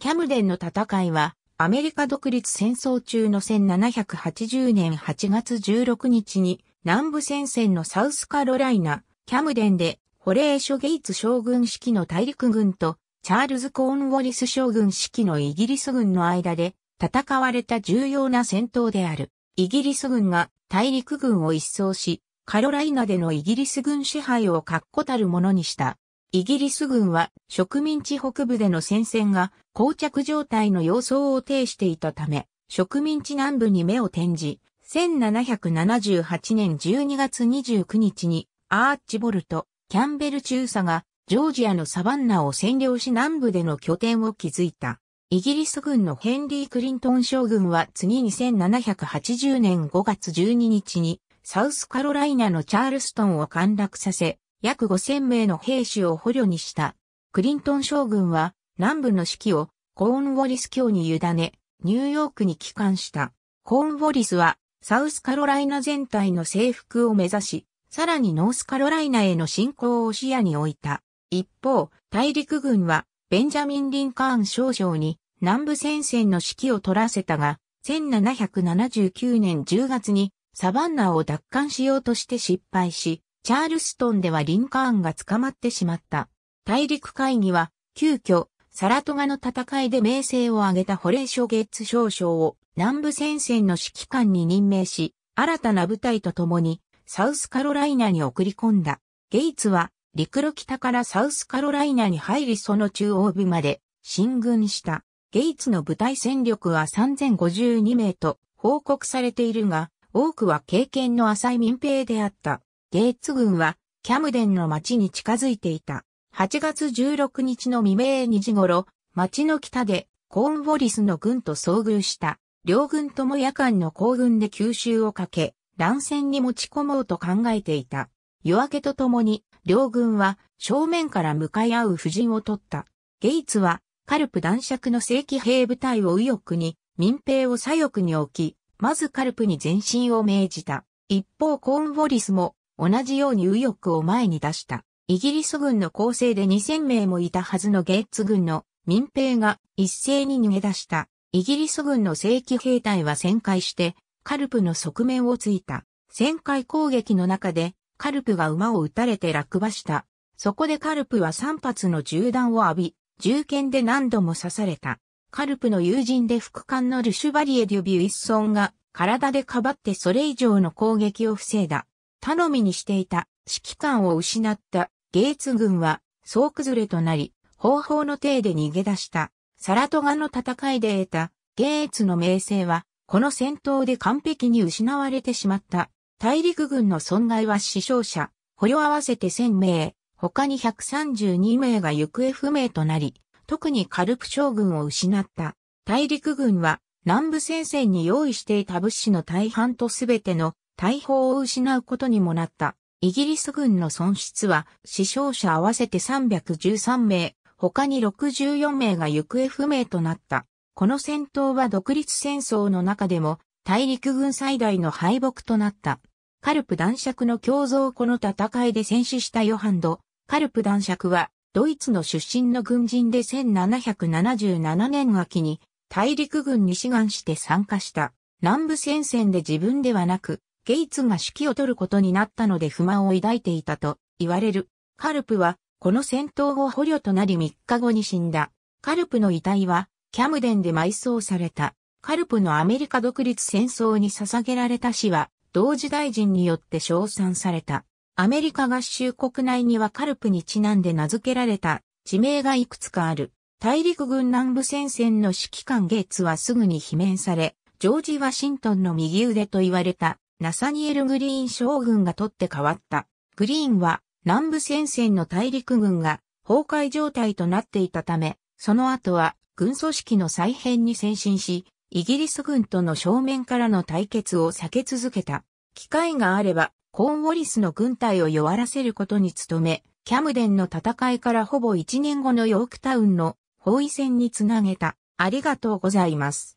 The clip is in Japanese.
キャムデンの戦いは、アメリカ独立戦争中の1780年8月16日に、南部戦線のサウスカロライナ、キャムデンで、ホレーショ・ゲイツ将軍式の大陸軍と、チャールズ・コーンウォリス将軍式のイギリス軍の間で、戦われた重要な戦闘である。イギリス軍が大陸軍を一掃し、カロライナでのイギリス軍支配を確固たるものにした。イギリス軍は植民地北部での戦線が膠着状態の様相を呈していたため、植民地南部に目を転じ、1778年12月29日にアーチボルト、キャンベル中佐がジョージアのサバンナを占領し南部での拠点を築いた。イギリス軍のヘンリー・クリントン将軍は次に1780年5月12日にサウスカロライナのチャールストンを陥落させ、約5000名の兵士を捕虜にした。クリントン将軍は南部の指揮をコーンウォリス教に委ね、ニューヨークに帰還した。コーンウォリスはサウスカロライナ全体の征服を目指し、さらにノースカロライナへの侵攻を視野に置いた。一方、大陸軍はベンジャミン・リンカーン少将に南部戦線の指揮を取らせたが、1779年10月にサバンナを奪還しようとして失敗し、チャールストンではリンカーンが捕まってしまった。大陸会議は、急遽、サラトガの戦いで名声を上げたホレーショ・ゲッツ少将を南部戦線の指揮官に任命し、新たな部隊と共にサウスカロライナに送り込んだ。ゲイツは陸路北からサウスカロライナに入りその中央部まで進軍した。ゲイツの部隊戦力は3052名と報告されているが、多くは経験の浅い民兵であった。ゲイツ軍はキャムデンの町に近づいていた。8月16日の未明2時頃、町の北でコーンウォリスの軍と遭遇した。両軍とも夜間の行軍で吸収をかけ、乱戦に持ち込もうと考えていた。夜明けとともに、両軍は正面から向かい合う布陣を取った。ゲイツは、カルプ男爵の正規兵部隊を右翼に、民兵を左翼に置き、まずカルプに前進を命じた。一方コーンウォリスも同じように右翼を前に出した。イギリス軍の構成で2000名もいたはずのゲッツ軍の民兵が一斉に逃げ出した。イギリス軍の正規兵隊は旋回して、カルプの側面をついた。旋回攻撃の中で、カルプが馬を撃たれて落馬した。そこでカルプは3発の銃弾を浴び、銃剣で何度も刺された。カルプの友人で副官のルシュバリエ・デュビュイッソンが体でかばってそれ以上の攻撃を防いだ。頼みにしていた指揮官を失ったゲーツ軍は総崩れとなり、方法の体で逃げ出した。サラトガの戦いで得たゲーツの名声は、この戦闘で完璧に失われてしまった。大陸軍の損害は死傷者、捕虜合わせて1000名、他に132名が行方不明となり、特にカルプ将軍を失った。大陸軍は南部戦線に用意していた物資の大半とすべての大砲を失うことにもなった。イギリス軍の損失は死傷者合わせて313名、他に64名が行方不明となった。この戦闘は独立戦争の中でも大陸軍最大の敗北となった。カルプ男爵の共造この戦いで戦死したヨハンド、カルプ男爵はドイツの出身の軍人で1777年秋に大陸軍に志願して参加した。南部戦線で自分ではなくゲイツが指揮を執ることになったので不満を抱いていたと言われる。カルプは、この戦闘後捕虜となり3日後に死んだ。カルプの遺体は、キャムデンで埋葬された。カルプのアメリカ独立戦争に捧げられた死は、同時大臣によって称賛された。アメリカ合衆国内にはカルプにちなんで名付けられた地名がいくつかある。大陸軍南部戦線の指揮官ゲイツはすぐに罷免され、ジョージ・ワシントンの右腕と言われたナサニエル・グリーン将軍が取って代わった。グリーンは南部戦線の大陸軍が崩壊状態となっていたため、その後は軍組織の再編に先進し、イギリス軍との正面からの対決を避け続けた。機会があれば、コーンウォリスの軍隊を弱らせることに努め、キャムデンの戦いからほぼ1年後のヨークタウンの包囲戦につなげた。ありがとうございます。